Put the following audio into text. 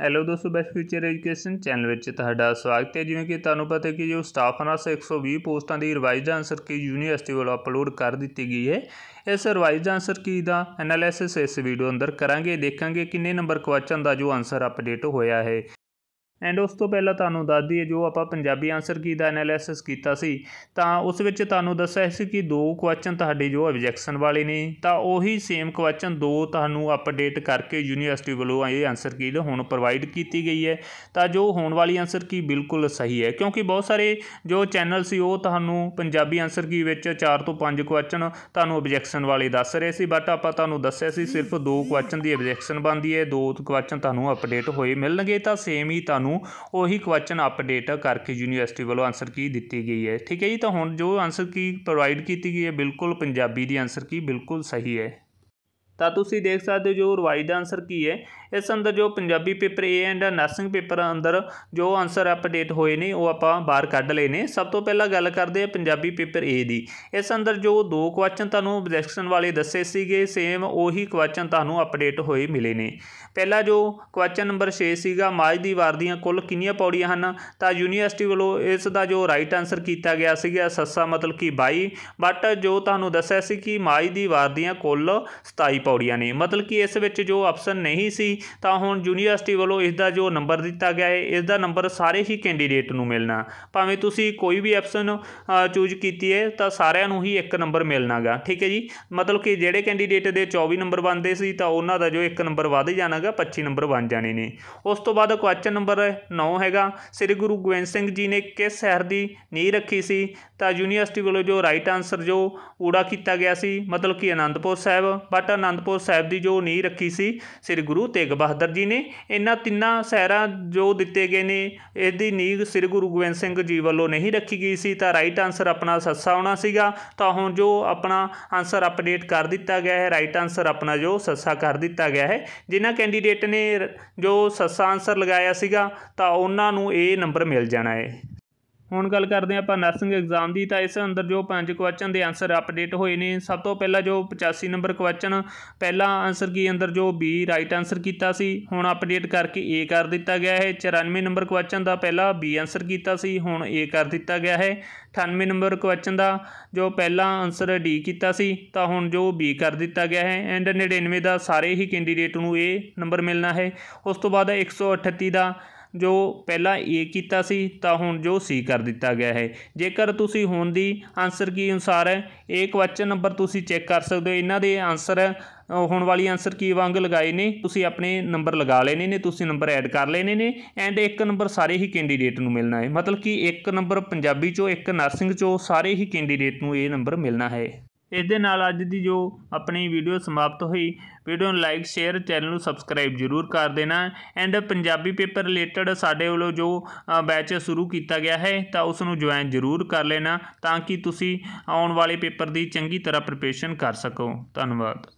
hello ਦੋਸਤੋ best future education channel ਵਿੱਚ ਤੁਹਾਡਾ ਸਵਾਗਤ ਹੈ ਜਿਵੇਂ ਕਿ ਤੁਹਾਨੂੰ ਪਤਾ ਹੈ ਕਿ ਜੋ ਸਟਾਫ ਨਰਸ 120 ਪੋਸਟਾਂ ਦੀ ਰਿਵਾਈਜ਼ਡ ਆਨਸਰ ਕੀ ਯੂਨੀਵਰਸਿਟੀ ਵੱਲੋਂ ਅਪਲੋਡ ਕਰ ਦਿੱਤੀ ਗਈ ਹੈ ਇਸ ਰਿਵਾਈਜ਼ਡ ਆਨਸਰ ਕੀ ਦਾ ਐਨਾਲਿਸਿਸ ਇਸ ਵੀਡੀਓ ਅੰਦਰ ਕਰਾਂਗੇ ਦੇਖਾਂਗੇ ਕਿੰਨੇ ਨੰਬਰ ਕੁਐਸਚਨ ਦਾ ਜੋ ਆਨਸਰ ਅਪਡੇਟ ਹੋਇਆ ਹੈ ਐਂਡ ਉਸ ਤੋਂ ਪਹਿਲਾਂ ਤੁਹਾਨੂੰ ਦੱਸ ਦਈਏ ਜੋ ਆਪਾਂ ਪੰਜਾਬੀ ਆਨਸਰ ਕੀ ਦਾ ਐਨਾਲਿਸਿਸ ਕੀਤਾ ਸੀ ਤਾਂ ਉਸ ਵਿੱਚ ਤੁਹਾਨੂੰ ਦੱਸਿਆ ਸੀ ਕਿ ਦੋ ਕੁਐਸਚਨ ਤੁਹਾਡੇ ਜੋ ਆਬਜੈਕਸ਼ਨ ਵਾਲੇ ਨੇ ਤਾਂ ਉਹੀ ਸੇਮ ਕੁਐਸਚਨ ਦੋ ਤੁਹਾਨੂੰ ਅਪਡੇਟ ਕਰਕੇ ਯੂਨੀਵਰਸਿਟੀ ਵੱਲੋਂ ਇਹ ਆਨਸਰ ਕੀ ਹੁਣ ਪ੍ਰੋਵਾਈਡ ਕੀਤੀ ਗਈ ਹੈ ਤਾਂ ਜੋ ਹੋਣ ਵਾਲੀ ਆਨਸਰ ਕੀ ਬਿਲਕੁਲ ਸਹੀ ਹੈ ਕਿਉਂਕਿ ਬਹੁਤ ਸਾਰੇ ਜੋ ਚੈਨਲ ਸੀ ਉਹ ਤੁਹਾਨੂੰ ਪੰਜਾਬੀ ਆਨਸਰ ਕੀ ਵਿੱਚ 4 ਤੋਂ 5 ਕੁਐਸਚਨ ਤੁਹਾਨੂੰ ਆਬਜੈਕਸ਼ਨ ਵਾਲੇ ਦੱਸ ਰਹੇ ਸੀ ਬਟ ਆਪਾਂ ਤੁਹਾਨੂੰ ਦੱਸਿਆ ਸੀ ਸਿਰਫ ਦੋ ਕੁਐਸਚਨ ਦੀ ਆਬਜੈਕਸ਼ਨ ਬਣਦੀ ਹੈ ਦੋ ਕੁਐਸਚਨ ਤੁਹਾਨੂੰ ਅਪਡੇਟ ਹੋਏ ਮਿਲਣਗੇ ਤਾਂ ਸੇਮ ਹੀ ਤੁਹਾਨੂੰ ਨੂੰ ਉਹੀ ਕੁਐਸਚਨ ਅਪਡੇਟ ਕਰਕੇ ਯੂਨੀਵਰਸਿਟੀ ਵੱਲੋਂ ਆਨਸਰ ਕੀ ਦਿੱਤੀ ਗਈ ਹੈ ਠੀਕ ਹੈ ਜੀ ਤਾਂ ਹੁਣ ਜੋ ਆਨਸਰ ਕੀ ਪ੍ਰੋਵਾਈਡ ਕੀਤੀ ਗਈ ਹੈ ਬਿਲਕੁਲ ਪੰਜਾਬੀ ਦੀ ਆਨਸਰ ਕੀ ਬਿਲਕੁਲ ਸਹੀ ਹੈ ਤਾਂ ਤੁਸੀਂ ਦੇਖ ਸਕਦੇ ਹੋ ਜੋ ਰਵਾਈਡ ਆਨਸਰ ਕੀ ਹੈ ਇਸ ਅੰਦਰ ਜੋ Punjabi paper A and nursing paper ਅੰਦਰ ਜੋ ਆਨਸਰ ਅਪਡੇਟ ਹੋਏ ਨੇ ਉਹ ਆਪਾਂ ਬਾਹਰ ਕੱਢ ਲਏ ਨੇ ਸਭ ਤੋਂ ਪਹਿਲਾਂ ਗੱਲ ਕਰਦੇ ਆ ਪੰਜਾਬੀ ਪੇਪਰ ਏ ਦੀ ਇਸ ਅੰਦਰ ਜੋ ਦੋ ਕੁਐਸਚਨ ਤੁਹਾਨੂੰ ਆਬਜੈਕਸ਼ਨ ਵਾਲੇ ਦੱਸੇ ਸੀਗੇ ਸੇਮ ਉਹੀ ਕੁਐਸਚਨ ਤੁਹਾਨੂੰ ਅਪਡੇਟ ਹੋਏ ਮਿਲੇ ਨੇ ਪਹਿਲਾ ਜੋ ਕੁਐਸਚਨ ਨੰਬਰ 6 ਸੀਗਾ ਮਾਝ ਦੀ ਵਾਰ ਦੀਆਂ ਕੁੱਲ ਕਿੰਨੀਆਂ ਪੌੜੀਆਂ ਹਨ ਤਾਂ ਯੂਨੀਵਰਸਿਟੀ ਵੱਲੋਂ ਇਸ ਦਾ ਜੋ ਰਾਈਟ ਆਨਸਰ ਕੀਤਾ ਗਿਆ ਸੀਗਾ ਸੱਸਾ ਮਤਲਬ ਕਿ 22 ਬਟ ਜੋ ਤੁਹਾਨੂੰ ਦੱਸਿਆ ਸੀ ਕਿ ਮਾਝ ਦੀ ਵਾਰ ਦੀਆਂ ਕੁੱਲ 27 ਪੌੜੀਆਂ ਨੇ ਮਤਲਬ ਕਿ ਇਸ ਵਿੱਚ ਜੋ ਆਪਸ਼ਨ ਨਹੀਂ ਸੀ ਤਾਂ ਹੁਣ ਯੂਨੀਵਰਸਿਟੀ ਵੱਲੋਂ ਇਸ ਦਾ ਜੋ ਨੰਬਰ ਦਿੱਤਾ ਗਿਆ ਹੈ ਇਸ ਦਾ ਨੰਬਰ ਸਾਰੇ ਹੀ ਕੈਂਡੀਡੇਟ ਨੂੰ ਮਿਲਣਾ ਭਾਵੇਂ ਤੁਸੀਂ ਕੋਈ ਵੀ ਆਪਸ਼ਨ ਚੂਜ਼ ਕੀਤੀ ਹੈ ਤਾਂ ਸਾਰਿਆਂ ਨੂੰ ਹੀ ਇੱਕ ਨੰਬਰ ਮਿਲਣਾਗਾ ਠੀਕ ਹੈ ਜੀ ਮਤਲਬ ਕਿ ਜਿਹੜੇ ਕੈਂਡੀਡੇਟ ਦੇ 24 ਨੰਬਰ ਬਣਦੇ ਸੀ ਤਾਂ ਉਹਨਾਂ ਦਾ ਜੋ ਇੱਕ ਨੰਬਰ ਵੱਧ ਜਾਣਾਗਾ 25 ਨੰਬਰ ਬਣ ਜਾਣੇ ਨੇ ਉਸ ਤੋਂ ਬਾਅਦ ਕੁਐਸਚਨ ਨੰਬਰ 9 ਹੈਗਾ ਸ੍ਰੀ ਗੁਰੂ ਗੋਬਿੰਦ ਸਿੰਘ ਜੀ ਨੇ ਕਿਸ ਸ਼ਹਿਰ ਦੀ ਨੀਂਹ ਰੱਖੀ ਸੀ ਤਾਂ ਯੂਨੀਵਰਸਿਟੀ ਵੱਲੋਂ ਜੋ ਰਾਈਟ ਆਨਸਰ ਜੋ ਊੜਾ ਕੀਤਾ ਗਿਆ ਸੀ ਮਤਲਬ ਕਿ ਆਨੰਦਪੁਰ ਸਾਹਿਬ ਬਟ ਆਨੰਦ ਅਨੰਦਪੁਰ ਸਾਹਿਬ ਦੀ ਜੋ ਨੀਂਹ ਰੱਖੀ ਸੀ ਸ੍ਰੀ ਗੁਰੂ ਤੇਗ ਬਹਾਦਰ ਜੀ ਨੇ ਇਹਨਾਂ ਤਿੰਨਾਂ ਸ਼ਹਿਰਾਂ ਜੋ ਦਿੱਤੇ ਗਏ ਨੇ ਇਹਦੀ ਨੀਂਹ ਸ੍ਰੀ ਗੁਰੂ ਗੋਬਿੰਦ ਸਿੰਘ ਜੀ ਵੱਲੋਂ ਨਹੀਂ ਰੱਖੀ ਗਈ ਸੀ ਤਾਂ ਰਾਈਟ ਆਨਸਰ ਆਪਣਾ ਸੱਸਾ ਆਉਣਾ ਸੀਗਾ ਤਾਂ ਹੁਣ ਜੋ ਆਪਣਾ ਆਨਸਰ ਅਪਡੇਟ ਕਰ ਦਿੱਤਾ ਗਿਆ ਹੈ ਰਾਈਟ ਆਨਸਰ ਆਪਣਾ ਜੋ ਸੱਸਾ ਕਰ ਦਿੱਤਾ ਗਿਆ ਹੈ ਜਿਨ੍ਹਾਂ ਕੈਂਡੀਡੇਟ ਨੇ ਜੋ ਸੱਸਾ ਆਨਸਰ ਲਗਾਇਆ ਸੀਗਾ ਤਾਂ ਉਹਨਾਂ ਨੂੰ ਇਹ ਨੰਬਰ ਮਿਲ ਜਾਣਾ ਹੈ ਹੁਣ ਗੱਲ ਕਰਦੇ ਆਪਾਂ ਨਰਸਿੰਗ ਐਗਜ਼ਾਮ ਦੀ ਤਾਂ ਇਸ ਅੰਦਰ ਜੋ ਪੰਜ ਕੁਐਸਚਨ ਦੇ ਆਨਸਰ ਅਪਡੇਟ ਹੋਏ ਨੇ ਸਭ ਤੋਂ ਪਹਿਲਾਂ ਜੋ 85 ਨੰਬਰ ਕੁਐਸਚਨ ਪਹਿਲਾ ਆਨਸਰ ਕੀ ਅੰਦਰ ਜੋ B ਰਾਈਟ ਆਨਸਰ ਕੀਤਾ ਸੀ ਹੁਣ ਅਪਡੇਟ ਕਰਕੇ A ਕਰ ਦਿੱਤਾ ਗਿਆ ਹੈ 94 ਨੰਬਰ ਕੁਐਸਚਨ ਦਾ ਪਹਿਲਾ B ਆਨਸਰ ਕੀਤਾ ਸੀ ਹੁਣ A ਕਰ ਦਿੱਤਾ ਗਿਆ ਹੈ 98 ਨੰਬਰ ਕੁਐਸਚਨ ਦਾ ਜੋ ਪਹਿਲਾ ਆਨਸਰ D ਕੀਤਾ ਸੀ ਤਾਂ ਹੁਣ ਜੋ B ਕਰ ਦਿੱਤਾ ਗਿਆ ਹੈ ਐਂਡ 99 ਦਾ ਸਾਰੇ ਹੀ ਕੈਂਡੀਡੇਟ ਨੂੰ A ਨੰਬਰ ਮਿਲਣਾ ਹੈ ਉਸ ਤੋਂ ਬਾਅਦ 138 ਦਾ ਜੋ ਪਹਿਲਾਂ ਏ ਕੀਤਾ ਸੀ ਤਾਂ ਹੁਣ ਜੋ ਸੀ ਕਰ ਦਿੱਤਾ ਗਿਆ ਹੈ ਜੇਕਰ ਤੁਸੀਂ ਹੁਣ ਦੀ ਆਨਸਰ ਕੀ ਅਨੁਸਾਰ ਹੈ ਇਹ ਕੁਐਸਚਨ ਨੰਬਰ ਤੁਸੀਂ ਚੈੱਕ ਕਰ ਸਕਦੇ ਹੋ ਇਹਨਾਂ ਦੇ ਆਨਸਰ ਹੋਣ ਵਾਲੀ ਆਨਸਰ ਕੀ ਵਾਂਗ ਲਗਾਏ ਨੇ ਤੁਸੀਂ ਆਪਣੇ ਨੰਬਰ ਲਗਾ ਲੈਣੇ ਨੇ ਤੁਸੀਂ ਨੰਬਰ ਐਡ ਕਰ ਲੈਣੇ ਨੇ ਐਂਡ ਇੱਕ ਨੰਬਰ ਸਾਰੇ ਹੀ ਕੈਂਡੀਡੇਟ ਨੂੰ ਮਿਲਣਾ ਹੈ ਮਤਲਬ ਕਿ ਇੱਕ ਨੰਬਰ ਪੰਜਾਬੀ ਚੋਂ ਇੱਕ ਨਰਸਿੰਗ ਚੋਂ ਸਾਰੇ ਹੀ ਕੈਂਡੀਡੇਟ ਨੂੰ ਇਹ ਨੰਬਰ ਮਿਲਣਾ ਹੈ ਇਸ ਦੇ ਨਾਲ ਅੱਜ ਦੀ ਜੋ ਆਪਣੀ ਵੀਡੀਓ ਸਮਾਪਤ ਹੋਈ ਵੀਡੀਓ ਨੂੰ ਲਾਈਕ ਸ਼ੇਅਰ ਚੈਨਲ ਨੂੰ ਸਬਸਕ੍ਰਾਈਬ ਜਰੂਰ ਕਰ ਦੇਣਾ ਐਂਡ ਪੰਜਾਬੀ ਪੇਪਰ ਰਿਲੇਟਡ ਸਾਡੇ ਵੱਲੋਂ ਜੋ ਬੈਚ ਸ਼ੁਰੂ ਕੀਤਾ ਗਿਆ ਹੈ ਤਾਂ ਉਸ ਨੂੰ ਜੁਆਇਨ ਜਰੂਰ ਕਰ ਲੈਣਾ ਤਾਂ ਕਿ ਤੁਸੀਂ ਆਉਣ ਵਾਲੇ ਪੇਪਰ ਦੀ ਚੰਗੀ ਤਰ੍ਹਾਂ ਪ੍ਰਿਪਰੇਸ਼ਨ ਕਰ ਸਕੋ ਧੰਨਵਾਦ